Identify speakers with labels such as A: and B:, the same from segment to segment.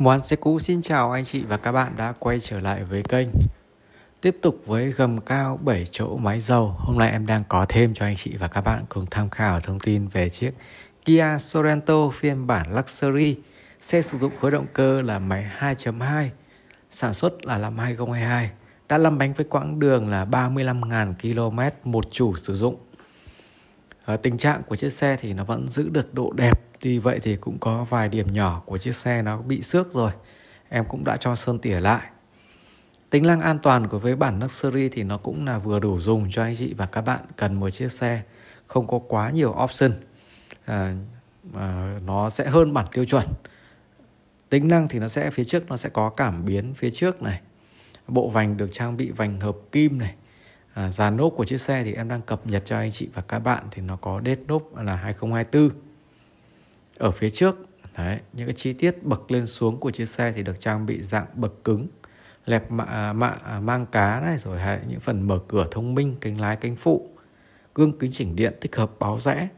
A: Moan xe cũ xin chào anh chị và các bạn đã quay trở lại với kênh Tiếp tục với gầm cao 7 chỗ máy dầu Hôm nay em đang có thêm cho anh chị và các bạn cùng tham khảo thông tin về chiếc Kia Sorento phiên bản Luxury Xe sử dụng khối động cơ là máy 2.2 Sản xuất là năm 2022 Đã lăn bánh với quãng đường là 35.000 km một chủ sử dụng ờ, Tình trạng của chiếc xe thì nó vẫn giữ được độ đẹp tuy vậy thì cũng có vài điểm nhỏ của chiếc xe nó bị xước rồi em cũng đã cho sơn tỉa lại tính năng an toàn của với bản luxury thì nó cũng là vừa đủ dùng cho anh chị và các bạn cần một chiếc xe không có quá nhiều option à, à, nó sẽ hơn bản tiêu chuẩn tính năng thì nó sẽ phía trước nó sẽ có cảm biến phía trước này bộ vành được trang bị vành hợp kim này à, dàn nốt của chiếc xe thì em đang cập nhật cho anh chị và các bạn thì nó có date nốt là 2024 ở phía trước đấy những cái chi tiết bậc lên xuống của chiếc xe thì được trang bị dạng bậc cứng lẹp mạ, à, mạ à, mang cá này rồi hay những phần mở cửa thông minh cánh lái cánh phụ gương kính chỉnh điện tích hợp báo rẽ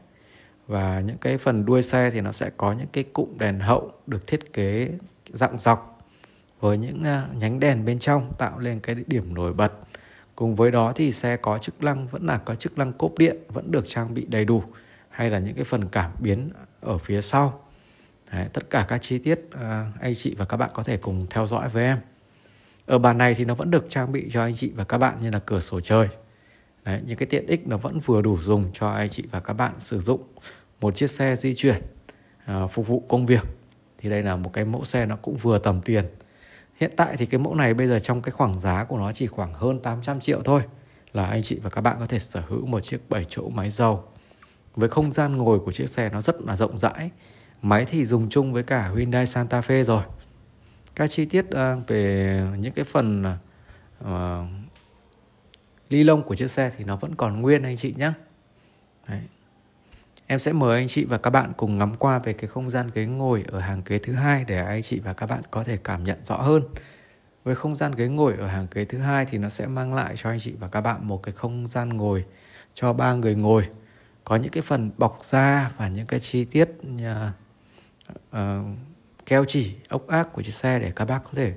A: và những cái phần đuôi xe thì nó sẽ có những cái cụm đèn hậu được thiết kế dạng dọc với những à, nhánh đèn bên trong tạo lên cái điểm nổi bật cùng với đó thì xe có chức năng vẫn là có chức năng cốp điện vẫn được trang bị đầy đủ hay là những cái phần cảm biến ở phía sau Đấy, tất cả các chi tiết à, anh chị và các bạn có thể cùng theo dõi với em ở bàn này thì nó vẫn được trang bị cho anh chị và các bạn như là cửa sổ trời Đấy, những cái tiện ích nó vẫn vừa đủ dùng cho anh chị và các bạn sử dụng một chiếc xe di chuyển à, phục vụ công việc thì đây là một cái mẫu xe nó cũng vừa tầm tiền hiện tại thì cái mẫu này bây giờ trong cái khoảng giá của nó chỉ khoảng hơn 800 triệu thôi là anh chị và các bạn có thể sở hữu một chiếc 7 chỗ máy dầu với không gian ngồi của chiếc xe nó rất là rộng rãi máy thì dùng chung với cả Hyundai Santa Fe rồi các chi tiết à, về những cái phần uh, ly lông của chiếc xe thì nó vẫn còn nguyên anh chị nhé Đấy. em sẽ mời anh chị và các bạn cùng ngắm qua về cái không gian ghế ngồi ở hàng ghế thứ hai để anh chị và các bạn có thể cảm nhận rõ hơn với không gian ghế ngồi ở hàng ghế thứ hai thì nó sẽ mang lại cho anh chị và các bạn một cái không gian ngồi cho ba người ngồi có những cái phần bọc da và những cái chi tiết uh, uh, keo chỉ ốc ác của chiếc xe để các bác có thể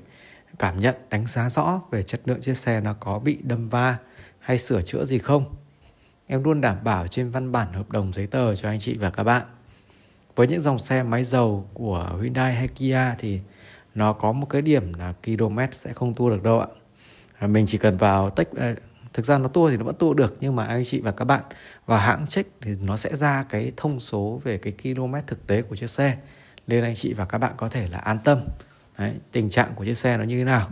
A: cảm nhận đánh giá rõ về chất lượng chiếc xe nó có bị đâm va hay sửa chữa gì không em luôn đảm bảo trên văn bản hợp đồng giấy tờ cho anh chị và các bạn với những dòng xe máy dầu của Hyundai hay Kia thì nó có một cái điểm là km sẽ không tua được đâu ạ à, mình chỉ cần vào tích thực ra nó tua thì nó vẫn tua được nhưng mà anh chị và các bạn vào hãng check thì nó sẽ ra cái thông số về cái km thực tế của chiếc xe nên anh chị và các bạn có thể là an tâm Đấy, tình trạng của chiếc xe nó như thế nào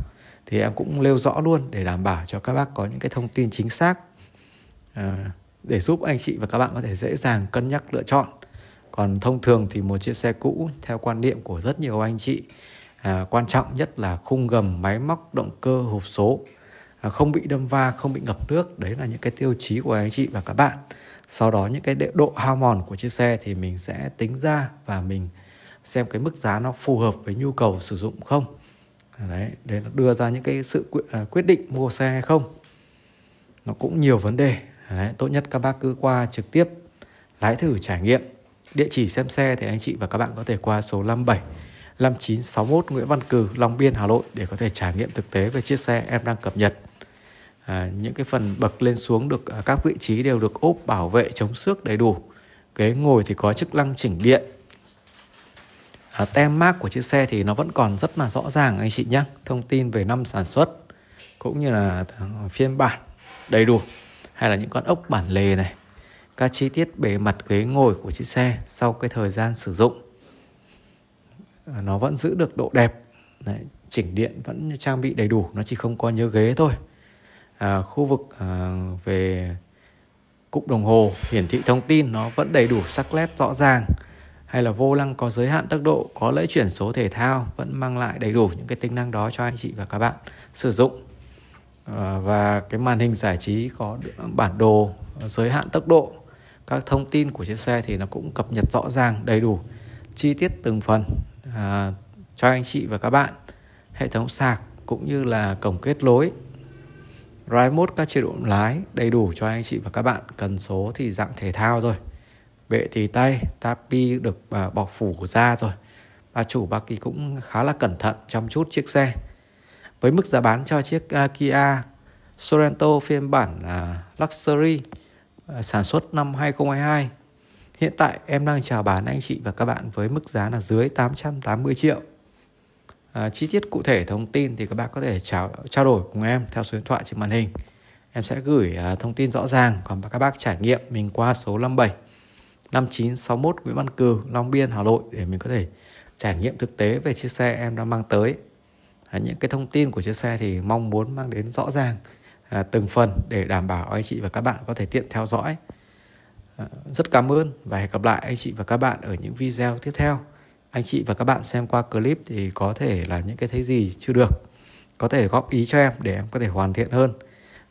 A: thì em cũng nêu rõ luôn để đảm bảo cho các bác có những cái thông tin chính xác à, để giúp anh chị và các bạn có thể dễ dàng cân nhắc lựa chọn còn thông thường thì một chiếc xe cũ theo quan niệm của rất nhiều anh chị à, quan trọng nhất là khung gầm máy móc động cơ hộp số À, không bị đâm va không bị ngập nước đấy là những cái tiêu chí của anh chị và các bạn sau đó những cái độ hao mòn của chiếc xe thì mình sẽ tính ra và mình xem cái mức giá nó phù hợp với nhu cầu sử dụng không à, đấy để nó đưa ra những cái sự à, quyết định mua xe hay không nó cũng nhiều vấn đề đấy, tốt nhất các bác cứ qua trực tiếp lái thử trải nghiệm địa chỉ xem xe thì anh chị và các bạn có thể qua số 57 5961 Nguyễn Văn Cừ, Long Biên, Hà Nội để có thể trải nghiệm thực tế về chiếc xe em đang cập nhật. À, những cái phần bậc lên xuống được à, các vị trí đều được ốp bảo vệ chống xước đầy đủ ghế ngồi thì có chức năng chỉnh điện à, tem mác của chiếc xe thì nó vẫn còn rất là rõ ràng anh chị nhé thông tin về năm sản xuất cũng như là à, phiên bản đầy đủ hay là những con ốc bản lề này các chi tiết bề mặt ghế ngồi của chiếc xe sau cái thời gian sử dụng à, nó vẫn giữ được độ đẹp Đấy, chỉnh điện vẫn trang bị đầy đủ nó chỉ không có nhớ ghế thôi à, khu vực à, về cụm đồng hồ hiển thị thông tin nó vẫn đầy đủ sắc nét rõ ràng hay là vô lăng có giới hạn tốc độ có lễ chuyển số thể thao vẫn mang lại đầy đủ những cái tính năng đó cho anh chị và các bạn sử dụng à, và cái màn hình giải trí có bản đồ giới hạn tốc độ các thông tin của chiếc xe thì nó cũng cập nhật rõ ràng đầy đủ chi tiết từng phần à, cho anh chị và các bạn hệ thống sạc cũng như là cổng kết nối Ridemote các chế độ lái đầy đủ cho anh chị và các bạn cần số thì dạng thể thao rồi. Vệ tì tay, tapi được à, bọc phủ da rồi. Bà chủ bà kỳ cũng khá là cẩn thận chăm chút chiếc xe. Với mức giá bán cho chiếc uh, Kia Sorento phiên bản uh, Luxury uh, sản xuất năm 2022 Hiện tại em đang chào bán anh chị và các bạn với mức giá là dưới 880 triệu. À, chi tiết cụ thể thông tin thì các bạn có thể trao, trao đổi cùng em theo số điện thoại trên màn hình em sẽ gửi à, thông tin rõ ràng còn các bác trải nghiệm mình qua số 57 5961 Nguyễn Văn Cừ Long Biên Hà Nội để mình có thể trải nghiệm thực tế về chiếc xe em đang mang tới à, những cái thông tin của chiếc xe thì mong muốn mang đến rõ ràng à, từng phần để đảm bảo anh chị và các bạn có thể tiện theo dõi à, rất cảm ơn và hẹn gặp lại anh chị và các bạn ở những video tiếp theo anh chị và các bạn xem qua clip thì có thể là những cái thấy gì chưa được có thể góp ý cho em để em có thể hoàn thiện hơn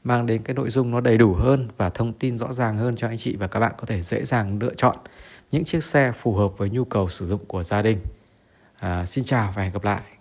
A: mang đến cái nội dung nó đầy đủ hơn và thông tin rõ ràng hơn cho anh chị và các bạn có thể dễ dàng lựa chọn những chiếc xe phù hợp với nhu cầu sử dụng của gia đình à, xin chào và hẹn gặp lại